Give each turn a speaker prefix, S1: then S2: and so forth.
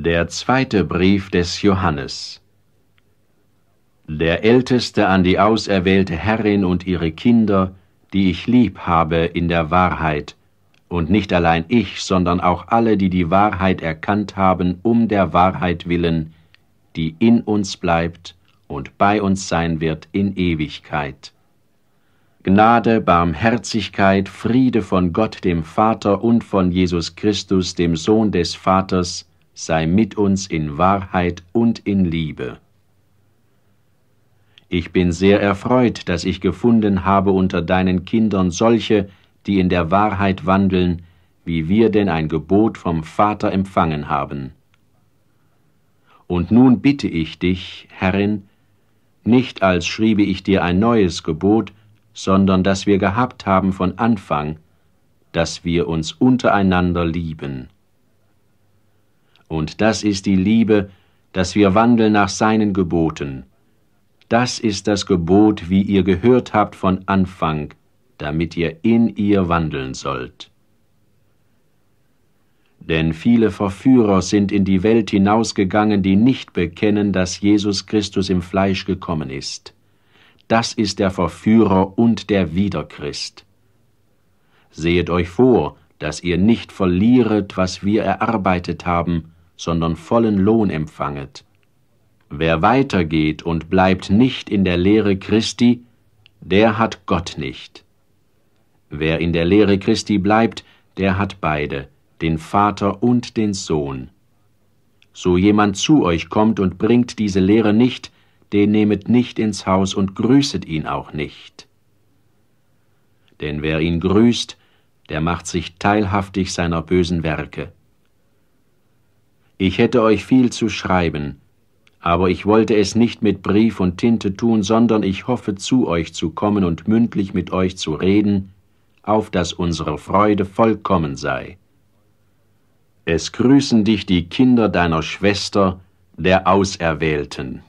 S1: Der zweite Brief des Johannes. Der Älteste an die auserwählte Herrin und ihre Kinder, die ich lieb habe in der Wahrheit, und nicht allein ich, sondern auch alle, die die Wahrheit erkannt haben, um der Wahrheit willen, die in uns bleibt und bei uns sein wird in Ewigkeit. Gnade, Barmherzigkeit, Friede von Gott dem Vater und von Jesus Christus, dem Sohn des Vaters, sei mit uns in Wahrheit und in Liebe. Ich bin sehr erfreut, dass ich gefunden habe unter deinen Kindern solche, die in der Wahrheit wandeln, wie wir denn ein Gebot vom Vater empfangen haben. Und nun bitte ich dich, Herrin, nicht als schriebe ich dir ein neues Gebot, sondern dass wir gehabt haben von Anfang, dass wir uns untereinander lieben. Und das ist die Liebe, dass wir wandeln nach seinen Geboten. Das ist das Gebot, wie ihr gehört habt von Anfang, damit ihr in ihr wandeln sollt. Denn viele Verführer sind in die Welt hinausgegangen, die nicht bekennen, dass Jesus Christus im Fleisch gekommen ist. Das ist der Verführer und der Wiederchrist. Sehet euch vor, dass ihr nicht verlieret, was wir erarbeitet haben, sondern vollen Lohn empfanget. Wer weitergeht und bleibt nicht in der Lehre Christi, der hat Gott nicht. Wer in der Lehre Christi bleibt, der hat beide, den Vater und den Sohn. So jemand zu euch kommt und bringt diese Lehre nicht, den nehmet nicht ins Haus und grüßet ihn auch nicht. Denn wer ihn grüßt, der macht sich teilhaftig seiner bösen Werke. Ich hätte euch viel zu schreiben, aber ich wollte es nicht mit Brief und Tinte tun, sondern ich hoffe zu euch zu kommen und mündlich mit euch zu reden, auf dass unsere Freude vollkommen sei. Es grüßen dich die Kinder deiner Schwester, der Auserwählten.